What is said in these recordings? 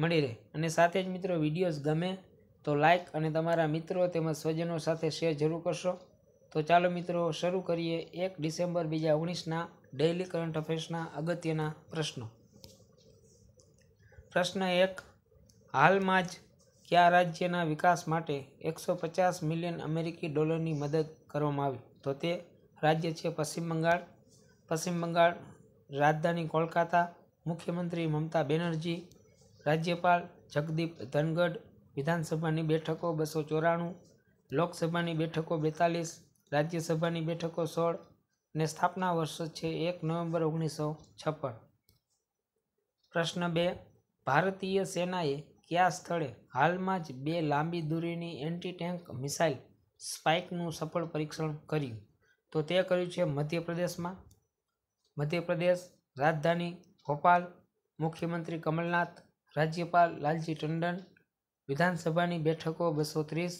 મળી રહે અને સાથે જ મિત્રો વિડીયોઝ ગમે તો લાઇક અને તમારા મિત્રો તેમજ સ્વજનો સાથે શેર જરૂર કરશો તો ચાલો મિત્રો શરૂ કરીએ એક ડિસેમ્બર બીજા ઓગણીસના ડેઇલી કરંટ અફેર્સના અગત્યના પ્રશ્નો પ્રશ્ન એક હાલમાં જ કયા રાજ્યના વિકાસ માટે એકસો પચાસ મિલિયન અમેરિકી ડોલરની મદદ કરવામાં આવી તો તે રાજ્ય છે પશ્ચિમ બંગાળ પશ્ચિમ બંગાળ રાજધાની કોલકાતા મુખ્યમંત્રી મમતા બેનર્જી રાજ્યપાલ જગદીપ ધનગઢ વિધાનસભાની બેઠકો બસો ચોરાણું લોકસભાની બેઠકો બેતાલીસ રાજ્યસભાની બેઠકો સોળ ને સ્થાપના વર્ષ છે એક નવેમ્બર ઓગણીસો છપ્પન પ્રશ્ન બે ભારતીય સેનાએ કયા સ્થળે હાલમાં જ બે લાંબી દૂરીની એન્ટી ટેન્ક મિસાઇલ સ્પાઇકનું સફળ પરીક્ષણ કર્યું તો તે કર્યું છે મધ્યપ્રદેશમાં મધ્યપ્રદેશ રાજધાની ભોપાલ મુખ્યમંત્રી કમલનાથ રાજ્યપાલ લાલજી ટંડન વિધાનસભાની બેઠકો બસો ત્રીસ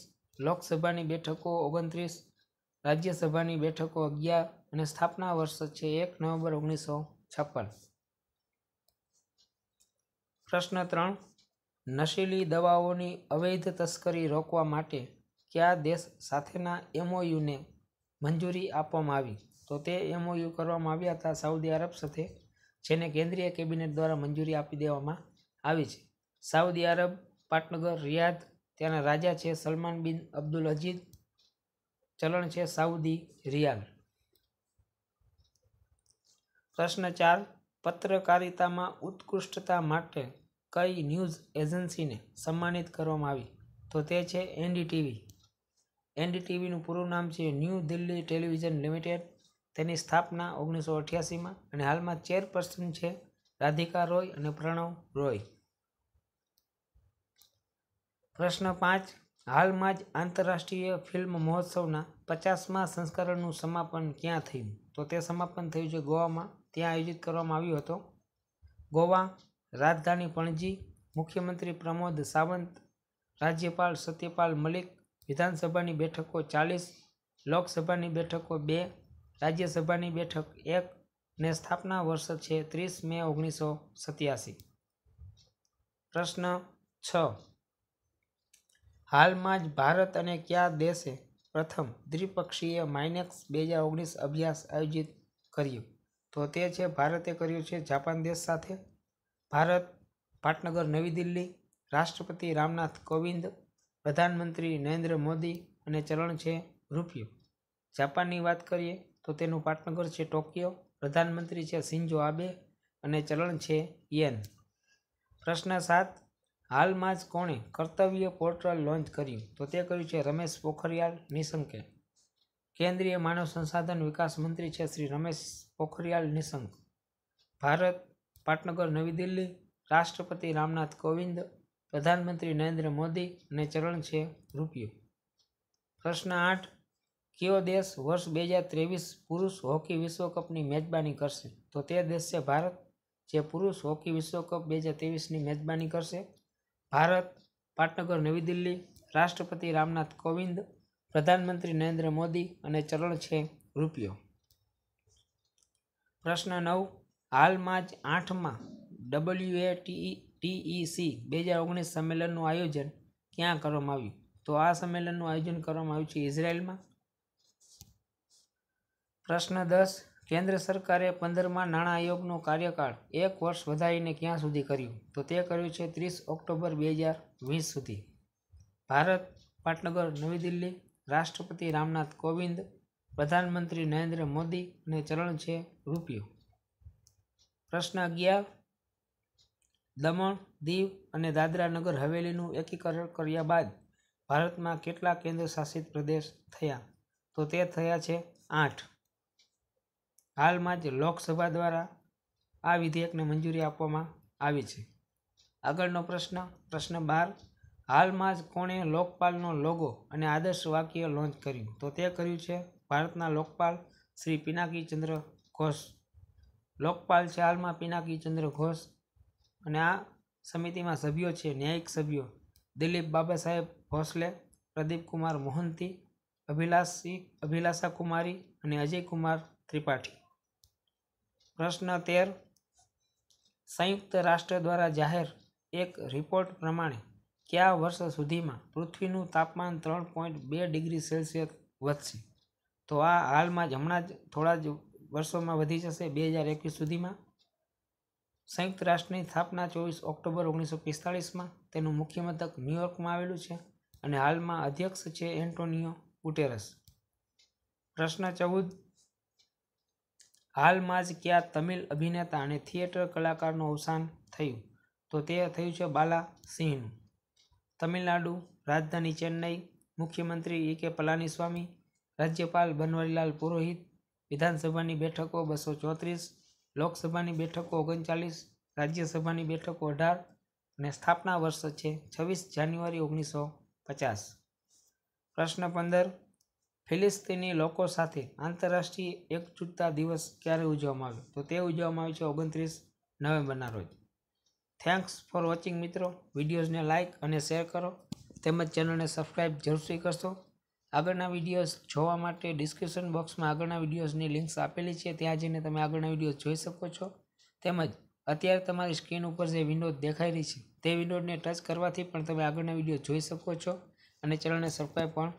લોકસભાની બેઠકો ઓગણત્રીસ રાજ્યસભાની બેઠકો અગિયાર અને સ્થાપના વર્ષ છે એક નવેમ્બર ઓગણીસો છપ્પન પ્રશ્ન ત્રણ નશીલી દવાઓની અવૈધ તસ્કરી રોકવા માટે કયા દેશ સાથેના એમઓયુને મંજૂરી આપવામાં આવી તો તે એમઓયુ કરવામાં આવ્યા હતા સાઉદી અરબ સાથે જેને કેન્દ્રીય કેબિનેટ દ્વારા મંજૂરી આપી દેવામાં આવી છે સાઉદી અરબ પાટનગર રિયાદ ત્યાંના રાજા છે સલમાન બિન અબ્દુલ અજીદ ચલણ છે સાઉદી રિયાલ પ્રશ્ન ચાર પત્રકારિતામાં ઉત્કૃષ્ટતા માટે કઈ ન્યૂઝ એજન્સીને સન્માનિત કરવામાં આવી તો તે છે એનડીટીવી એનડીટીવીનું પૂરું નામ છે ન્યૂ દિલ્હી ટેલિવિઝન લિમિટેડ તેની સ્થાપના ઓગણીસો અઠ્યાસીમાં અને હાલમાં ચેરપર્સન છે રાધિકા રોય અને પ્રણવ રોય પ્રશ્ન પાંચ હાલમાં જ આંતરરાષ્ટ્રીય ફિલ્મ મહોત્સવના પચાસમાં સંસ્કરણનું સમાપન ક્યાં થયું તો તે સમાપન થયું છે ગોવામાં ત્યાં આયોજિત કરવામાં આવ્યો હતો ગોવા રાજધાની પણજી મુખ્યમંત્રી પ્રમોદ સાવંત રાજ્યપાલ સત્યપાલ મલિક વિધાનસભાની બેઠકો ચાલીસ લોકસભાની બેઠકો બે રાજ્યસભાની બેઠક એક ને સ્થાપના વર્ષ છે ત્રીસ મે ઓગણીસો સત્યાસી પ્રશ્ન છ હાલમાં જ ભારત અને કયા દેશે પ્રથમ દ્વિપક્ષીય માઇનેક્સ બે હજાર ઓગણીસ અભ્યાસ આયોજિત કર્યો તો તે છે ભારતે કર્યું છે જાપાન દેશ સાથે ભારત પાટનગર નવી દિલ્હી રાષ્ટ્રપતિ રામનાથ કોવિંદ પ્રધાનમંત્રી નરેન્દ્ર મોદી અને ચલણ છે રૂપિયો જાપાનની વાત કરીએ તો તેનું પાટનગર છે ટોક્યો પ્રધાનમંત્રી છે સિન્જો આબે અને ચલણ છે યેન પ્રશ્ન સાત હાલમાં જ કોણે કર્તવ્ય પોર્ટલ લોન્ચ કર્યું તો તે કર્યું છે રમેશ પોખરિયાલ નિશંકે કેન્દ્રીય માનવ સંસાધન વિકાસ મંત્રી છે શ્રી રમેશ પોખરિયાલ નિશંક ભારત પાટનગર નવી દિલ્હી રાષ્ટ્રપતિ રામનાથ કોવિંદ પ્રધાનમંત્રી નરેન્દ્ર મોદી અને ચલણ છે રૂપિયો પ્રશ્ન આઠ કયો દેશ વર્ષ બે હજાર ત્રેવીસ પુરુષ હોકી વિશ્વકપની મેજબાની કરશે તો તે દેશ છે ભારત જે પુરુષ હોકી વિશ્વકપ બે હજાર ત્રેવીસની મેજબાની કરશે ભારત પાટનગર નવી દિલ્હી રાષ્ટ્રપતિ રામનાથ કોવિંદ પ્રધાનમંત્રી નરેન્દ્ર મોદી અને ચલણ છે રૂપિયો પ્રશ્ન નવ હાલમાં જ આઠમાં ડબલ્યુએટીઈ ટીઈસી બે હજાર ઓગણીસ સંમેલનનું આયોજન ક્યાં કરવામાં આવ્યું તો આ સંમેલનનું આયોજન કરવામાં આવ્યું છે ઇઝરાયલમાં પ્રશ્ન દસ કેન્દ્ર સરકારે પંદરમાં નાણાં આયોગનો કાર્યકાળ એક વર્ષ વધારીને ક્યાં સુધી કર્યું તો તે કર્યું છે ત્રીસ ઓક્ટોબર બે હજાર વીસ સુધી ભારત પાટનગર નવી દિલ્હી રાષ્ટ્રપતિ રામનાથ કોવિંદ પ્રધાનમંત્રી નરેન્દ્ર મોદી અને ચલણ છે રૂપિયો પ્રશ્ન અગિયાર દમણ દીવ અને દાદરા નગર હવેલીનું એકીકરણ કર્યા બાદ ભારતમાં કેટલા કેન્દ્રશાસિત પ્રદેશ થયા તો તે થયા છે આઠ હાલમાં જ લોકસભા દ્વારા આ વિધેયકને મંજૂરી આપવામાં આવી છે આગળનો પ્રશ્ન પ્રશ્ન બાર હાલમાં જ કોણે લોકપાલનો લોગો અને આદર્શ વાક્ય લોન્ચ કર્યું તો તે કર્યું છે ભારતના લોકપાલ શ્રી પિનાકી ચંદ્ર ઘોષ લોકપાલ છે હાલમાં પિનાકી ચંદ્ર ઘોષ અને આ સમિતિમાં સભ્યો છે ન્યાયિક સભ્યો દિલીપ બાબા સાહેબ ભોસલે પ્રદીપ કુમાર મોહંતી અભિલાષી અભિલાષા કુમારી અને અજય કુમાર ત્રિપાઠી પ્રશ્ન તેર સંયુક્ત રાષ્ટ્ર દ્વારા જાહેર એક રિપોર્ટ પ્રમાણે કયા વર્ષ સુધીમાં પૃથ્વીનું તાપમાન ત્રણ પોઈન્ટ બે ડિગ્રી સેલ્સિયસ વધશે તો આ હાલમાં જ હમણાં જ થોડા જ વર્ષોમાં વધી જશે બે હજાર એકવીસ સુધીમાં સંયુક્ત રાષ્ટ્રની સ્થાપના ચોવીસ ઓક્ટોબર ઓગણીસો પિસ્તાળીસમાં તેનું મુખ્ય મથક ન્યૂયોર્કમાં આવેલું છે અને હાલમાં અધ્યક્ષ છે એન્ટોનિયો ગુટેરસ પ્રશ્ન ચૌદ હાલમાં જ કયા તમિલ અભિનેતા અને થિયેટર કલાકારનું અવસાન થયું તો તે થયું છે બાલા સિંહનું તમિલનાડુ રાજધાની ચેન્નઈ મુખ્યમંત્રી એ કે પલાનીસ્વામી રાજ્યપાલ બનવારીલાલ પુરોહિત વિધાનસભાની બેઠકો બસો ચોત્રીસ લોકસભાની બેઠકો ઓગણચાલીસ રાજ્યસભાની બેઠકો અઢાર અને સ્થાપના વર્ષ છે છવ્વીસ જાન્યુઆરી ઓગણીસો પચાસ પ્રશ્ન પંદર ફિલિસ્તીની લોકો સાથે આંતરરાષ્ટ્રીય એકજૂટતા દિવસ ક્યારે ઉજવવામાં આવ્યો તો તે ઉજવવામાં આવ્યો છે ઓગણત્રીસ નવેમ્બરના રોજ થેન્ક્સ ફોર વોચિંગ મિત્રો વિડીયોઝને લાઇક અને શેર કરો તેમજ ચેનલને સબસ્ક્રાઈબ જરૂરથી કરશો આગળના વિડીયોઝ જોવા માટે ડિસ્ક્રિપ્શન બોક્સમાં આગળના વિડીયોઝની લિંક્સ આપેલી છે ત્યાં જઈને તમે આગળના વિડીયો જોઈ શકો છો તેમજ અત્યારે તમારી સ્ક્રીન ઉપર જે વિન્ડો દેખાઈ રહી છે તે વિન્ડોને ટચ કરવાથી પણ તમે આગળના વિડીયો જોઈ શકો છો અને ચેનલને સબસ્ક્રાઈબ પણ